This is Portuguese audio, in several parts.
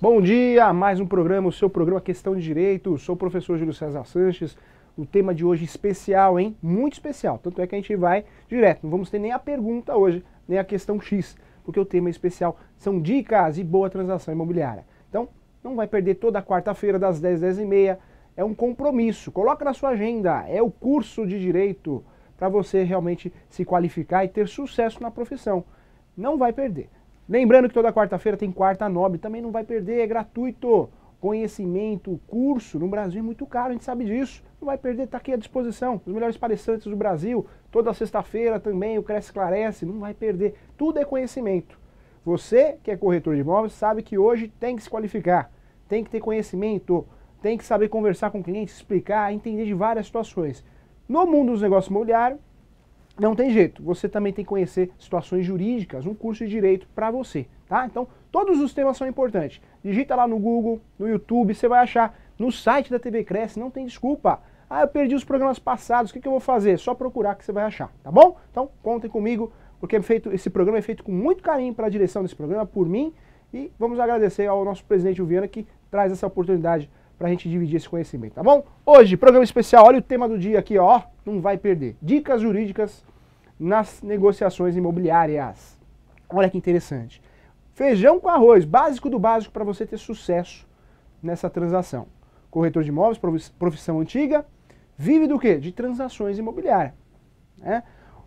Bom dia, mais um programa, o seu programa Questão de Direito. Sou o professor Júlio César Sanches. O tema de hoje especial, hein? Muito especial. Tanto é que a gente vai direto. Não vamos ter nem a pergunta hoje, nem a questão X, porque o tema é especial são dicas e boa transação imobiliária. Então, não vai perder toda quarta-feira das 10 às 10h30. É um compromisso. Coloca na sua agenda. É o curso de direito para você realmente se qualificar e ter sucesso na profissão. Não vai perder. Lembrando que toda quarta-feira tem quarta nobre, também não vai perder, é gratuito. Conhecimento, curso, no Brasil é muito caro, a gente sabe disso. Não vai perder, está aqui à disposição. Os melhores palestrantes do Brasil, toda sexta-feira também, o Cresce Clarece, não vai perder. Tudo é conhecimento. Você que é corretor de imóveis sabe que hoje tem que se qualificar, tem que ter conhecimento, tem que saber conversar com o cliente, explicar, entender de várias situações. No mundo dos negócios imobiliários, não tem jeito, você também tem que conhecer situações jurídicas, um curso de direito para você, tá? Então, todos os temas são importantes. Digita lá no Google, no YouTube, você vai achar. No site da TV Cresce, não tem desculpa. Ah, eu perdi os programas passados, o que, que eu vou fazer? Só procurar que você vai achar, tá bom? Então, contem comigo, porque é feito, esse programa é feito com muito carinho para a direção desse programa, por mim, e vamos agradecer ao nosso presidente Viana que traz essa oportunidade para a gente dividir esse conhecimento, tá bom? Hoje, programa especial, olha o tema do dia aqui, ó, não vai perder. Dicas jurídicas nas negociações imobiliárias. Olha que interessante. Feijão com arroz, básico do básico para você ter sucesso nessa transação. Corretor de imóveis, profissão antiga, vive do quê? De transações imobiliárias. Né?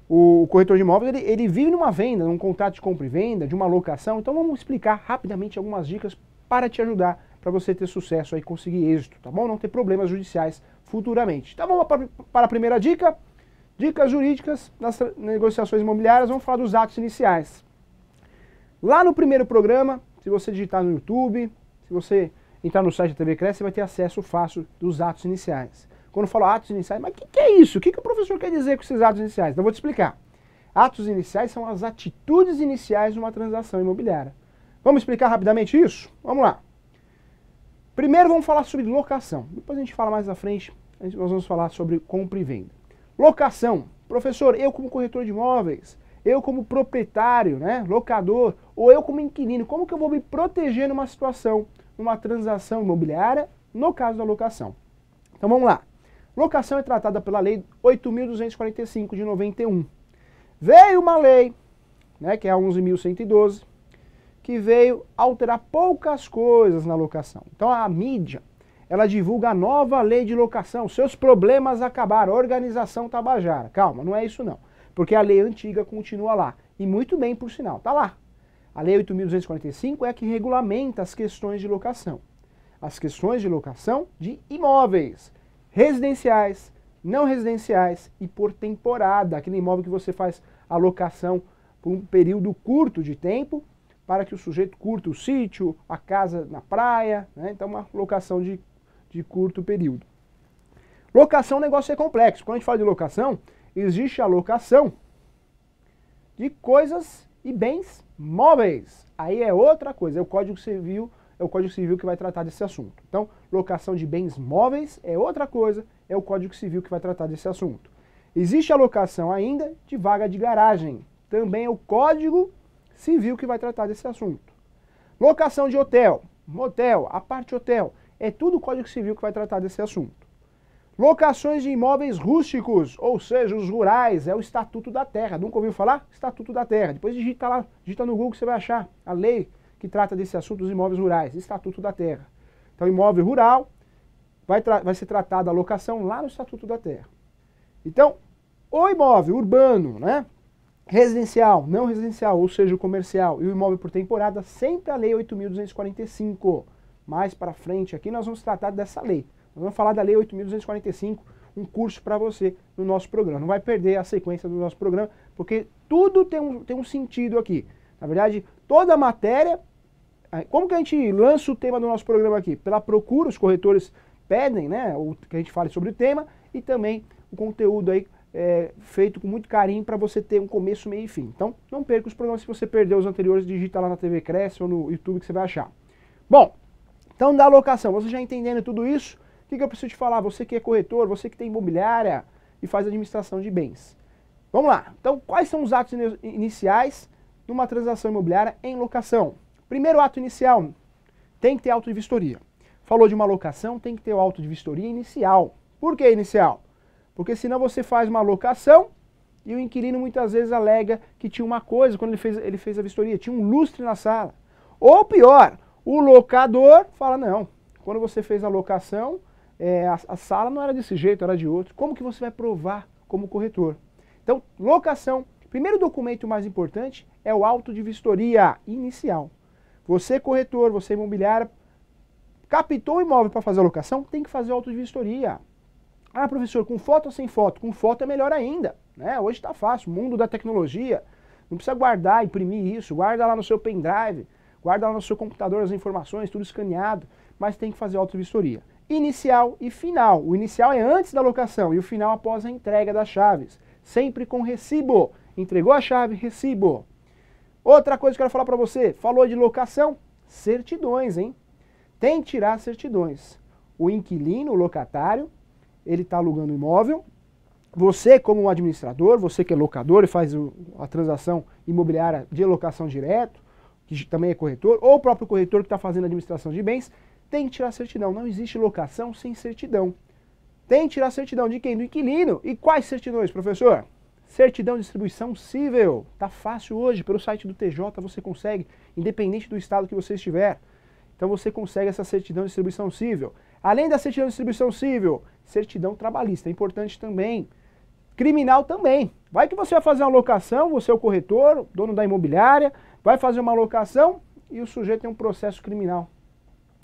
O corretor de imóveis ele, ele vive numa venda, num contrato de compra e venda, de uma locação. Então vamos explicar rapidamente algumas dicas para te ajudar, para você ter sucesso e conseguir êxito, tá bom? Não ter problemas judiciais futuramente. Tá bom? Para a primeira dica, Dicas jurídicas nas negociações imobiliárias, vamos falar dos atos iniciais. Lá no primeiro programa, se você digitar no YouTube, se você entrar no site da TV Cresce, você vai ter acesso fácil dos atos iniciais. Quando eu falo atos iniciais, mas o que, que, é isso? O que, que o professor quer dizer com esses atos iniciais? Então, eu vou te explicar. Atos iniciais são as atitudes iniciais de uma transação imobiliária. Vamos explicar rapidamente isso? Vamos lá. Primeiro vamos falar sobre locação. Depois a gente fala mais à frente, nós vamos falar sobre compra e venda. Locação. Professor, eu como corretor de imóveis, eu como proprietário, né, locador, ou eu como inquilino, como que eu vou me proteger numa situação, numa transação imobiliária, no caso da locação? Então vamos lá. Locação é tratada pela lei 8.245 de 91. Veio uma lei, né, que é a 11.112, que veio alterar poucas coisas na locação. Então a mídia ela divulga a nova lei de locação. Seus problemas acabaram. Organização Tabajara. Calma, não é isso não. Porque a lei antiga continua lá. E muito bem, por sinal, está lá. A lei 8.245 é a que regulamenta as questões de locação. As questões de locação de imóveis residenciais, não residenciais e por temporada. Aquele imóvel que você faz a locação por um período curto de tempo para que o sujeito curta o sítio, a casa na praia, né? então uma locação de de curto período. Locação, o negócio é complexo. Quando a gente fala de locação, existe a locação de coisas e bens móveis. Aí é outra coisa, é o Código Civil, é o Código Civil que vai tratar desse assunto. Então, locação de bens móveis é outra coisa, é o Código Civil que vai tratar desse assunto. Existe a locação ainda de vaga de garagem. Também é o Código Civil que vai tratar desse assunto. Locação de hotel, motel, a parte hotel. É tudo o Código Civil que vai tratar desse assunto. Locações de imóveis rústicos, ou seja, os rurais, é o Estatuto da Terra. Nunca ouviu falar? Estatuto da Terra. Depois digita lá, digita no Google que você vai achar a lei que trata desse assunto dos imóveis rurais, Estatuto da Terra. Então, imóvel rural vai, vai ser tratada a locação lá no Estatuto da Terra. Então, o imóvel urbano, né? Residencial, não residencial, ou seja, o comercial e o imóvel por temporada, sempre a lei 8245 mais para frente aqui, nós vamos tratar dessa lei. Nós vamos falar da Lei 8.245, um curso para você no nosso programa. Não vai perder a sequência do nosso programa, porque tudo tem um, tem um sentido aqui. Na verdade, toda a matéria. É, como que a gente lança o tema do nosso programa aqui? Pela procura, os corretores pedem né, que a gente fale sobre o tema e também o conteúdo aí é, feito com muito carinho para você ter um começo, meio e fim. Então, não perca os programas. Se você perdeu os anteriores, digita lá na TV Cresce ou no YouTube que você vai achar. Bom, então, da locação, você já entendendo tudo isso, o que, que eu preciso te falar? Você que é corretor, você que tem imobiliária e faz administração de bens. Vamos lá. Então, quais são os atos iniciais numa transação imobiliária em locação? Primeiro ato inicial, tem que ter auto de vistoria. Falou de uma locação, tem que ter o auto de vistoria inicial. Por que inicial? Porque senão você faz uma locação e o inquilino muitas vezes alega que tinha uma coisa quando ele fez, ele fez a vistoria, tinha um lustre na sala. Ou pior, o locador fala, não, quando você fez a locação, é, a, a, sala não era desse jeito, era de outro. Como que você vai provar como corretor? Então, locação. Primeiro documento mais importante é o auto de vistoria inicial. Você corretor, você imobiliária, captou o imóvel para fazer a locação, tem que fazer o auto de vistoria. Ah, professor, com foto ou sem foto? Com foto é melhor ainda. Né? Hoje está fácil, mundo da tecnologia. Não precisa guardar, imprimir isso, guarda lá no seu pendrive guarda lá no seu computador as informações, tudo escaneado, mas tem que fazer auto-vistoria. Inicial e final. O inicial é antes da locação e o final após a entrega das chaves. Sempre com recibo. Entregou a chave, recibo. Outra coisa que eu quero falar para você, falou de locação, certidões, hein? Tem que tirar certidões. O inquilino, o locatário, ele está alugando o imóvel, você como administrador, você que é locador e faz a transação imobiliária de locação direto, que também é corretor, ou o próprio corretor que está fazendo administração de bens, tem que tirar certidão. Não existe locação sem certidão. Tem que tirar certidão de quem? Do inquilino. E quais certidões, professor? Certidão de distribuição civil. Tá fácil hoje, pelo site do TJ você consegue, independente do estado que você estiver. Então você consegue essa certidão de distribuição civil. Além da certidão de distribuição civil, certidão trabalhista, é importante também. Criminal também. Vai que você vai fazer uma locação, você é o corretor, dono da imobiliária, Vai fazer uma locação e o sujeito tem é um processo criminal.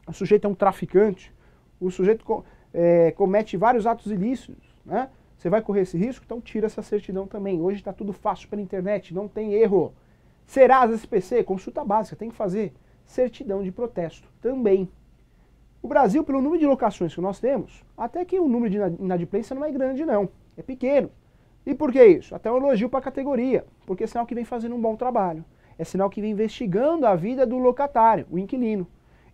O sujeito é um traficante. O sujeito é, comete vários atos ilícitos, né? Você vai correr esse risco? Então tira essa certidão também. Hoje está tudo fácil pela internet, não tem erro. Serasa SPC, consulta básica, tem que fazer. Certidão de protesto também. O Brasil, pelo número de locações que nós temos, até que o número de inadimplência não é grande não, é pequeno. E por que isso? Até um elogio para a categoria, porque é sinal que vem fazendo um bom trabalho é sinal que vem investigando a vida do locatário, o inquilino.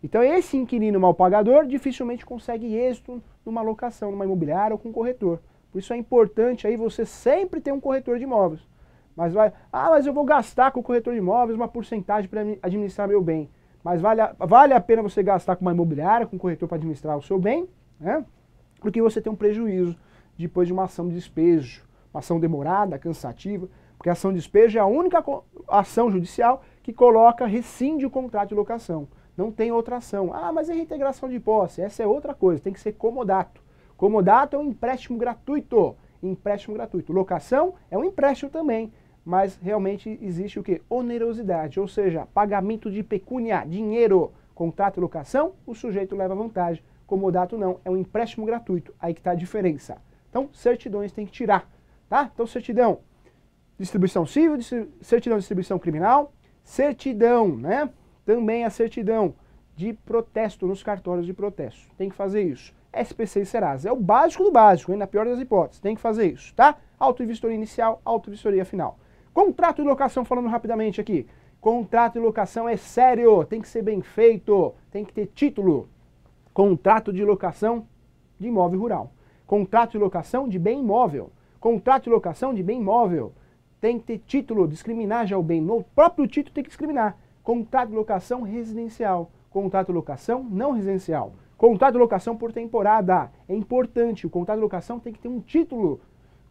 Então esse inquilino mal pagador dificilmente consegue êxito numa locação, numa imobiliária ou com um corretor. Por isso é importante aí você sempre ter um corretor de imóveis. Mas vai, ah, mas eu vou gastar com o corretor de imóveis uma porcentagem para administrar meu bem. Mas vale a, vale a pena você gastar com uma imobiliária, com um corretor para administrar o seu bem, né? Porque você tem um prejuízo depois de uma ação de despejo, uma ação demorada, cansativa. Porque a ação de despejo é a única ação judicial que coloca, rescinde o contrato de locação. Não tem outra ação. Ah, mas é reintegração de posse. Essa é outra coisa, tem que ser comodato. Comodato é um empréstimo gratuito. Empréstimo gratuito. Locação é um empréstimo também, mas realmente existe o que? Onerosidade, ou seja, pagamento de pecúnia, dinheiro. Contrato e locação, o sujeito leva vantagem. Comodato não, é um empréstimo gratuito. Aí que está a diferença. Então, certidões tem que tirar, tá? Então, certidão, distribuição civil, certidão de distribuição criminal, certidão, né? Também a certidão de protesto nos cartórios de protesto. Tem que fazer isso. SPC e Serasa. É o básico do básico, hein? na pior das hipóteses. Tem que fazer isso, tá? Auto-vistoria inicial, auto-vistoria final. Contrato de locação, falando rapidamente aqui. Contrato de locação é sério, tem que ser bem feito, tem que ter título. Contrato de locação de imóvel rural. Contrato de locação de bem imóvel. Contrato de locação de bem imóvel tem que ter título, discriminar já o bem. No próprio título tem que discriminar. Contrato de locação residencial, contrato de locação não residencial. Contrato de locação por temporada. É importante. O contrato de locação tem que ter um título.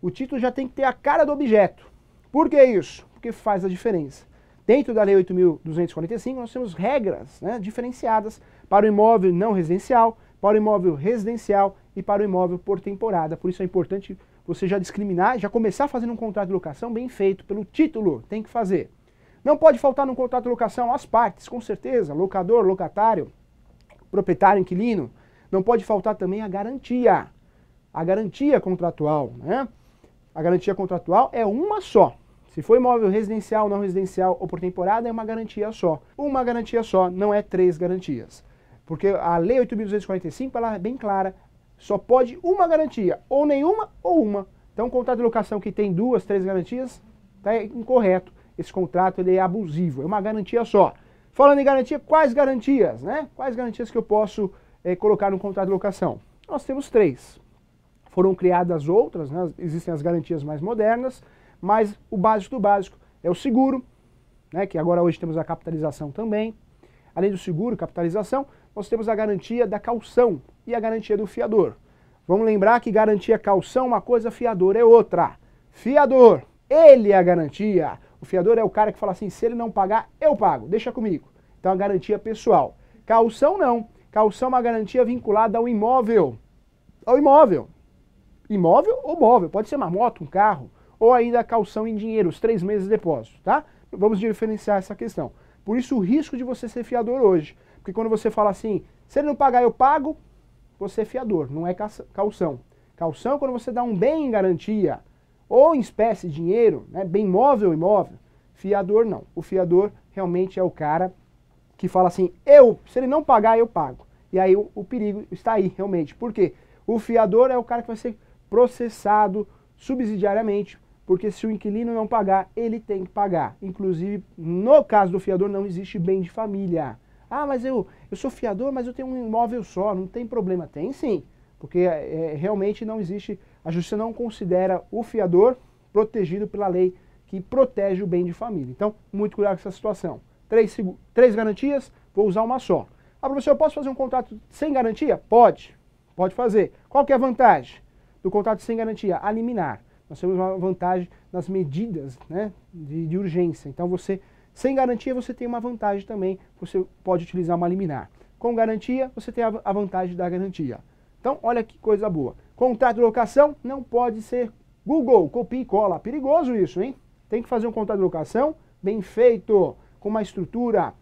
O título já tem que ter a cara do objeto. Por que isso? Porque faz a diferença. Dentro da Lei 8.245, nós temos regras né, diferenciadas para o imóvel não residencial, para o imóvel residencial e para o imóvel por temporada. Por isso é importante você já discriminar, já começar fazendo um contrato de locação bem feito, pelo título, tem que fazer. Não pode faltar no contrato de locação as partes, com certeza, locador, locatário, proprietário, inquilino. Não pode faltar também a garantia, a garantia contratual, né? A garantia contratual é uma só. Se for imóvel residencial, não residencial ou por temporada, é uma garantia só. Uma garantia só, não é três garantias. Porque a Lei 8.245 ela é bem clara, só pode uma garantia, ou nenhuma ou uma. Então, um contrato de locação que tem duas, três garantias, está incorreto. Esse contrato ele é abusivo, é uma garantia só. Falando em garantia, quais garantias, né? Quais garantias que eu posso é, colocar no contrato de locação? Nós temos três. Foram criadas outras, né? existem as garantias mais modernas, mas o básico do básico é o seguro, né? que agora hoje temos a capitalização também. Além do seguro, capitalização, nós temos a garantia da calção, e a garantia do fiador. Vamos lembrar que garantia calção é uma coisa, fiador é outra. Fiador, ele é a garantia. O fiador é o cara que fala assim: se ele não pagar, eu pago, deixa comigo. Então a garantia pessoal. Calção não. Calção é uma garantia vinculada ao imóvel. Ao imóvel. Imóvel ou móvel. Pode ser uma moto, um carro, ou ainda a calção em dinheiro, os três meses de depósito, tá? Vamos diferenciar essa questão. Por isso o risco de você ser fiador hoje. Porque quando você fala assim, se ele não pagar, eu pago, você é fiador, não é calção. Calção é quando você dá um bem em garantia, ou em espécie, dinheiro, né, bem móvel, imóvel. Fiador não. O fiador realmente é o cara que fala assim, eu, se ele não pagar, eu pago. E aí o, o perigo está aí, realmente. Por quê? O fiador é o cara que vai ser processado subsidiariamente, porque se o inquilino não pagar, ele tem que pagar. Inclusive, no caso do fiador, não existe bem de família. Ah, mas eu, eu sou fiador, mas eu tenho um imóvel só, não tem problema. Tem sim, porque é, é, realmente não existe, a justiça não considera o fiador protegido pela lei que protege o bem de família. Então, muito cuidado com essa situação. Três, três garantias, vou usar uma só. Ah, professor, eu posso fazer um contrato sem garantia? Pode, pode fazer. Qual que é a vantagem do contrato sem garantia? A liminar. Nós temos uma vantagem nas medidas né, de, de urgência. Então, você sem garantia, você tem uma vantagem também, você pode utilizar uma liminar. Com garantia, você tem a vantagem da garantia. Então, olha que coisa boa. Contrato de locação não pode ser Google, copia e cola. Perigoso isso, hein? Tem que fazer um contrato de locação bem feito, com uma estrutura,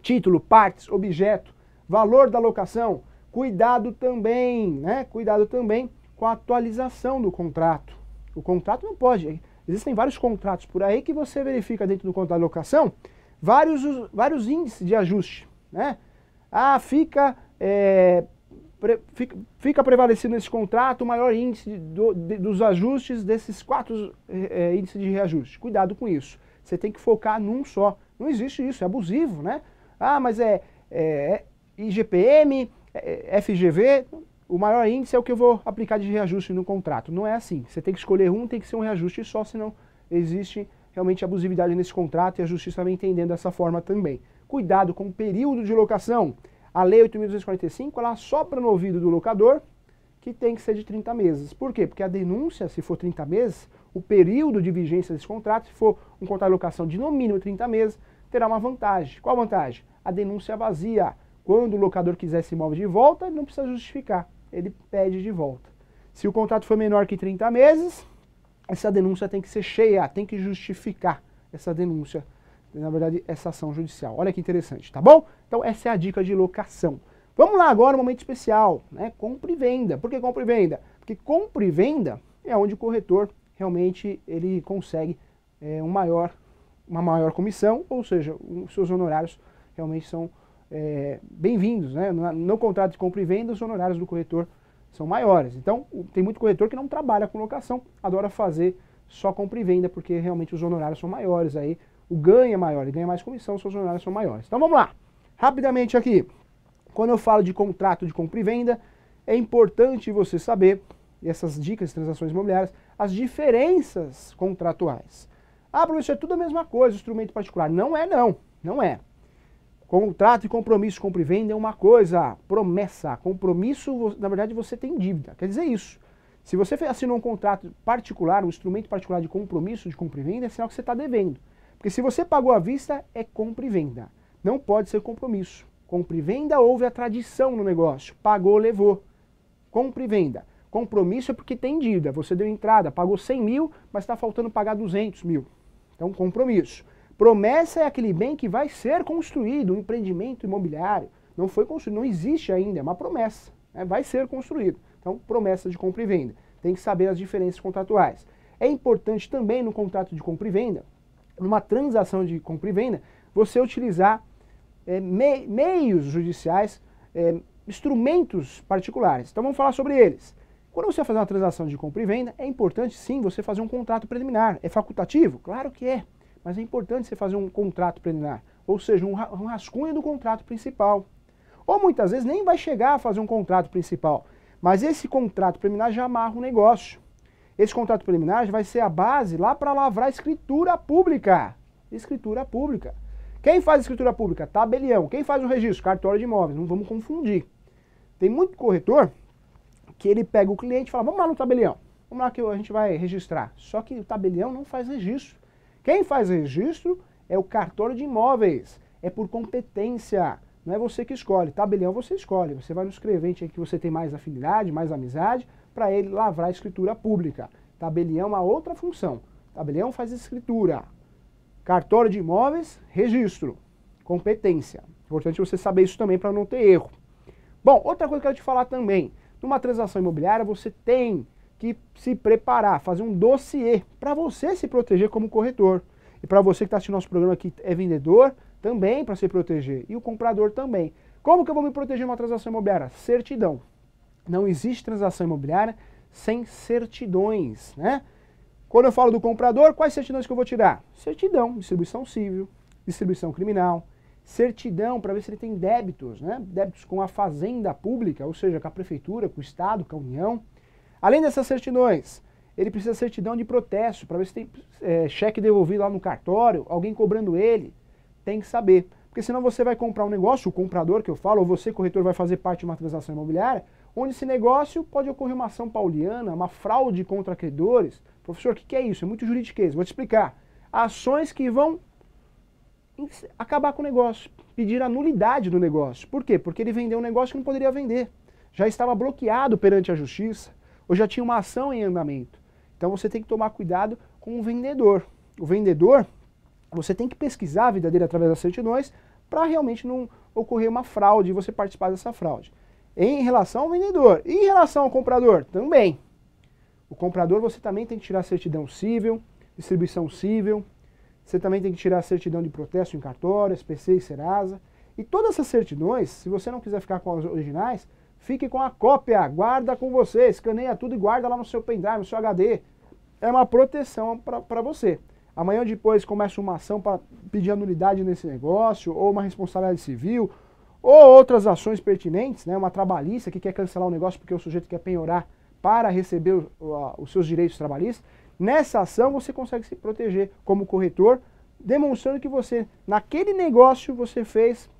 título, partes, objeto, valor da locação. Cuidado também, né? Cuidado também com a atualização do contrato. O contrato não pode. Existem vários contratos por aí que você verifica dentro do contrato de locação vários, vários índices de ajuste. Né? Ah, fica, é, pre, fica, fica, prevalecido nesse contrato o maior índice do, de, dos ajustes desses quatro é, é índices de reajuste. Cuidado com isso. Você tem que focar num só. Não existe isso, é abusivo, né? Ah, mas é, é, é IGPM, é, FGV, o maior índice é o que eu vou aplicar de reajuste no contrato. Não é assim. Você tem que escolher um, tem que ser um reajuste só, senão existe realmente abusividade nesse contrato e a justiça vai entendendo dessa forma também. Cuidado com o período de locação. A Lei 8.245, ela sopra no ouvido do locador que tem que ser de 30 meses. Por quê? Porque a denúncia, se for 30 meses, o período de vigência desse contrato, se for um contrato de locação de no mínimo 30 meses, terá uma vantagem. Qual a vantagem? A denúncia vazia. Quando o locador quiser esse imóvel de volta, ele não precisa justificar ele pede de volta. Se o contrato for menor que 30 meses, essa denúncia tem que ser cheia, tem que justificar essa denúncia, na verdade, essa ação judicial. Olha que interessante, tá bom? Então essa é a dica de locação. Vamos lá agora, um momento especial, né? Compra e venda. Por que compra e venda? Porque compra e venda é onde o corretor realmente ele consegue é, um maior, uma maior comissão, ou seja, os seus honorários realmente são é, bem-vindos. Né? No, no, contrato de compra e venda, os honorários do corretor são maiores. Então, o, tem muito corretor que não trabalha com locação, adora fazer só compra e venda, porque realmente os honorários são maiores aí, o ganho é maior, ele ganha mais comissão, seus honorários são maiores. Então vamos lá, rapidamente aqui. Quando eu falo de contrato de compra e venda, é importante você saber essas dicas de transações imobiliárias, as diferenças contratuais. Ah, professor, é tudo a mesma coisa, instrumento particular. Não é não, não é. Contrato e compromisso, compra e venda é uma coisa. Promessa, compromisso, na verdade você tem dívida. Quer dizer isso. Se você assinou um contrato particular, um instrumento particular de compromisso de compra e venda, é sinal que você está devendo. Porque se você pagou à vista, é compra e venda. Não pode ser compromisso. Compra e venda houve a tradição no negócio. Pagou, levou. Compra e venda. Compromisso é porque tem dívida. Você deu entrada, pagou 100 mil, mas está faltando pagar 200 mil. Então, compromisso. Promessa é aquele bem que vai ser construído, um empreendimento imobiliário. Não foi construído, não existe ainda, é uma promessa. Né? Vai ser construído. Então, promessa de compra e venda. Tem que saber as diferenças contratuais. É importante também no contrato de compra e venda, numa transação de compra e venda, você utilizar é, me meios judiciais, é, instrumentos particulares. Então vamos falar sobre eles. Quando você vai fazer uma transação de compra e venda, é importante sim você fazer um contrato preliminar. É facultativo? Claro que é. Mas é importante você fazer um contrato preliminar, ou seja, um, rascunho do contrato principal. Ou muitas vezes nem vai chegar a fazer um contrato principal, mas esse contrato preliminar já amarra o negócio. Esse contrato preliminar vai ser a base lá para lavrar a escritura pública. Escritura pública. Quem faz escritura pública? Tabelião. Quem faz o registro? Cartório de imóveis. Não vamos confundir. Tem muito corretor que ele pega o cliente e fala, vamos lá no tabelião. Vamos lá que a gente vai registrar. Só que o tabelião não faz registro. Quem faz registro é o cartório de imóveis, é por competência. Não é você que escolhe. Tabelião você escolhe. Você vai no escrevente que você tem mais afinidade, mais amizade, para ele lavrar a escritura pública. Tabelião é uma outra função. Tabelião faz escritura. Cartório de imóveis, registro. Competência. Importante você saber isso também para não ter erro. Bom, outra coisa que eu quero te falar também. Numa transação imobiliária você tem que se preparar, fazer um dossiê para você se proteger como corretor. E para você que está assistindo nosso programa que é vendedor, também para se proteger. E o comprador também. Como que eu vou me proteger de uma transação imobiliária? Certidão. Não existe transação imobiliária sem certidões, né? Quando eu falo do comprador, quais certidões que eu vou tirar? Certidão, distribuição civil, distribuição criminal, certidão para ver se ele tem débitos, né? Débitos com a fazenda pública, ou seja, com a prefeitura, com o estado, com a União Além dessas certidões, ele precisa de certidão de protesto para ver se tem é, cheque devolvido lá no cartório, alguém cobrando ele. Tem que saber. Porque senão você vai comprar um negócio, o comprador que eu falo, ou você, corretor, vai fazer parte de uma transação imobiliária, onde esse negócio pode ocorrer uma ação pauliana, uma fraude contra credores. Professor, o que, que é isso? É muito juridiquês. Vou te explicar. Ações que vão acabar com o negócio, pedir a nulidade do negócio. Por quê? Porque ele vendeu um negócio que não poderia vender. Já estava bloqueado perante a justiça ou já tinha uma ação em andamento. Então você tem que tomar cuidado com o vendedor. O vendedor, você tem que pesquisar a vida dele através das certidões para realmente não ocorrer uma fraude e você participar dessa fraude. Em relação ao vendedor e em relação ao comprador, também. O comprador você também tem que tirar certidão cível, distribuição cível, você também tem que tirar a certidão de protesto em cartório, SPC e Serasa. E todas essas certidões, se você não quiser ficar com as originais, Fique com a cópia, guarda com você, escaneia tudo e guarda lá no seu pendrive, no seu HD. É uma proteção para você. Amanhã ou depois começa uma ação para pedir anulidade nesse negócio, ou uma responsabilidade civil, ou outras ações pertinentes, né? uma trabalhista que quer cancelar o negócio porque o sujeito quer penhorar para receber o, o, os seus direitos trabalhistas. Nessa ação você consegue se proteger como corretor, demonstrando que você, naquele negócio, você fez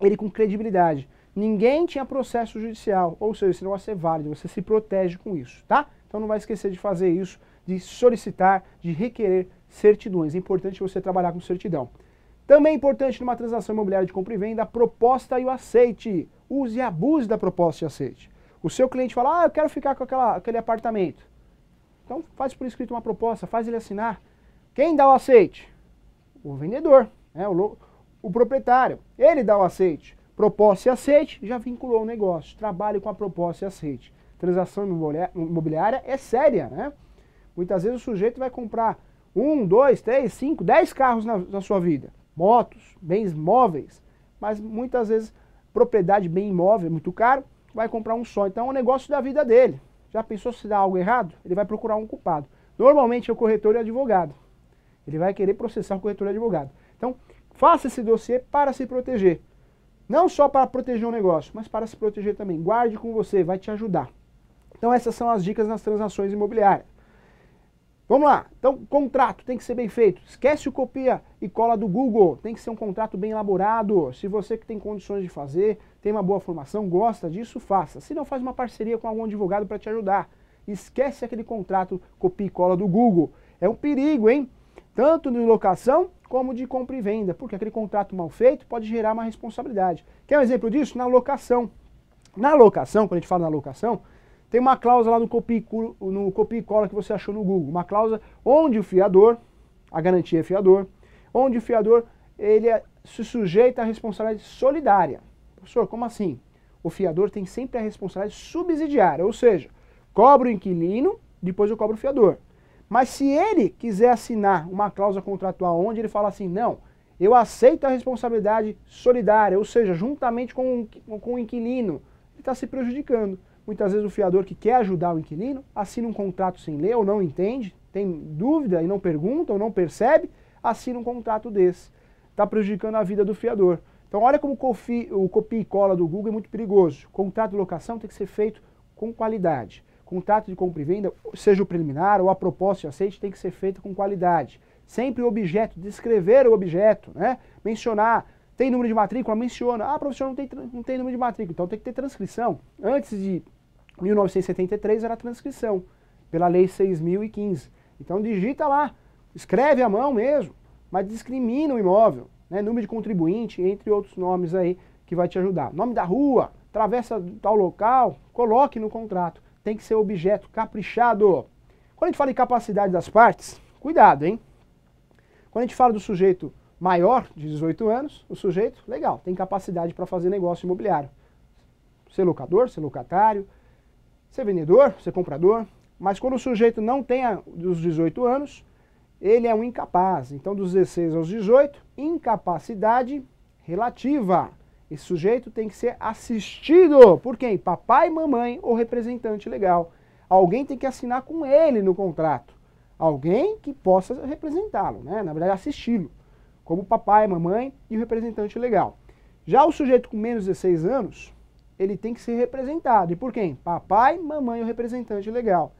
ele com credibilidade. Ninguém tinha processo judicial, ou seja, isso não vai ser válido, você se protege com isso, tá? Então não vai esquecer de fazer isso, de solicitar, de requerer certidões. É importante você trabalhar com certidão. Também é importante numa transação imobiliária de compra e venda a proposta e o aceite. Use e abuse da proposta e aceite. O seu cliente fala, ah, eu quero ficar com aquela, aquele apartamento. Então faz por escrito uma proposta, faz ele assinar. Quem dá o aceite? O vendedor, né? o, o proprietário. Ele dá o aceite. Proposta e aceite, já vinculou o negócio. Trabalhe com a proposta e aceite. Transação imobiliária é séria, né? Muitas vezes o sujeito vai comprar um, dois, três, cinco, dez carros na, na sua vida. Motos, bens móveis. Mas muitas vezes propriedade, bem imóvel, é muito caro, vai comprar um só. Então é um negócio da vida dele. Já pensou se dá algo errado? Ele vai procurar um culpado. Normalmente é o corretor e o advogado. Ele vai querer processar o corretor e o advogado. Então, faça esse dossiê para se proteger. Não só para proteger o negócio, mas para se proteger também. Guarde com você, vai te ajudar. Então essas são as dicas nas transações imobiliárias. Vamos lá. Então, contrato tem que ser bem feito. Esquece o copia e cola do Google. Tem que ser um contrato bem elaborado. Se você que tem condições de fazer, tem uma boa formação, gosta disso, faça. Se não, faz uma parceria com algum advogado para te ajudar. Esquece aquele contrato copia e cola do Google. É um perigo, hein? Tanto de locação como de compra e venda, porque aquele contrato mal feito pode gerar uma responsabilidade. Quer um exemplo disso? Na locação. Na locação, quando a gente fala na locação, tem uma cláusula lá no copia, no copia e cola que você achou no Google, uma cláusula onde o fiador, a garantia é fiador, onde o fiador ele é, se sujeita à responsabilidade solidária. Professor, como assim? O fiador tem sempre a responsabilidade subsidiária, ou seja, cobra o inquilino, depois eu cobro o fiador. Mas se ele quiser assinar uma cláusula contratual onde ele fala assim, não, eu aceito a responsabilidade solidária, ou seja, juntamente com, com o inquilino, ele está se prejudicando. Muitas vezes o fiador que quer ajudar o inquilino assina um contrato sem ler ou não entende, tem dúvida e não pergunta ou não percebe, assina um contrato desse. Está prejudicando a vida do fiador. Então olha como o copia e cola do Google é muito perigoso. contrato de locação tem que ser feito com qualidade contrato de compra e venda, seja o preliminar ou a proposta de aceite, tem que ser feito com qualidade. Sempre o objeto, descrever o objeto, né? mencionar, tem número de matrícula, menciona, ah, professor, não tem, não tem número de matrícula, então tem que ter transcrição. Antes de 1973 era transcrição, pela lei 6.015. Então digita lá, escreve à mão mesmo, mas discrimina o imóvel, né? número de contribuinte, entre outros nomes aí que vai te ajudar. Nome da rua, travessa tal local, coloque no contrato tem que ser objeto caprichado. Quando a gente fala em capacidade das partes, cuidado, hein? Quando a gente fala do sujeito maior, de 18 anos, o sujeito, legal, tem capacidade para fazer negócio imobiliário. Ser locador, ser locatário, ser vendedor, ser comprador. Mas quando o sujeito não tem a, dos 18 anos, ele é um incapaz. Então, dos 16 aos 18, incapacidade relativa. Esse sujeito tem que ser assistido por quem? Papai, mamãe ou representante legal. Alguém tem que assinar com ele no contrato. Alguém que possa representá-lo, né? Na verdade, assisti-lo. Como papai, mamãe e o representante legal. Já o sujeito com menos de 16 anos, ele tem que ser representado. E por quem? Papai, mamãe ou representante legal.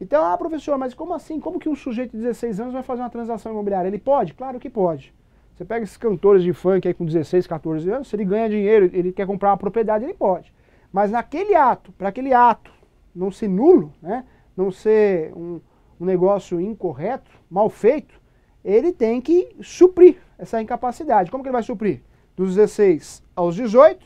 Então, ah, professor, mas como assim? Como que um sujeito de 16 anos vai fazer uma transação imobiliária? Ele pode? Claro que pode. Você pega esses cantores de funk aí com 16, 14 anos, se ele ganha dinheiro, ele quer comprar uma propriedade, ele pode. Mas naquele ato, para aquele ato não ser nulo, né, não ser um, um negócio incorreto, mal feito, ele tem que suprir essa incapacidade. Como que ele vai suprir? Dos 16 aos 18,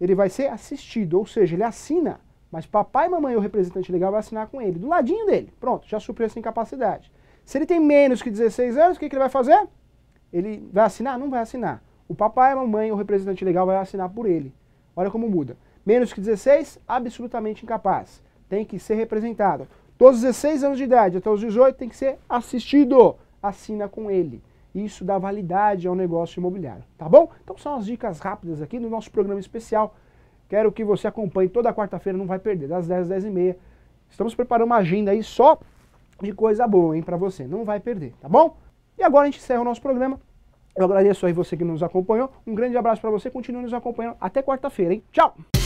ele vai ser assistido, ou seja, ele assina, mas papai, mamãe ou representante legal vai assinar com ele, do ladinho dele. Pronto, já supriu essa incapacidade. Se ele tem menos que 16 anos, o que, que ele vai fazer? Ele vai assinar? Não vai assinar. O papai, a mamãe, o representante legal vai assinar por ele. Olha como muda. Menos que 16, absolutamente incapaz. Tem que ser representado. Todos os 16 anos de idade até os 18 tem que ser assistido. Assina com ele. Isso dá validade ao negócio imobiliário, tá bom? Então são as dicas rápidas aqui do nosso programa especial. Quero que você acompanhe toda quarta-feira, não vai perder, das 10 às 10 e meia. Estamos preparando uma agenda aí só de coisa boa, hein, para você. Não vai perder, tá bom? E agora a gente encerra o nosso programa. Eu agradeço aí você que nos acompanhou. Um grande abraço para você. Continue nos acompanhando. Até quarta-feira, hein? Tchau!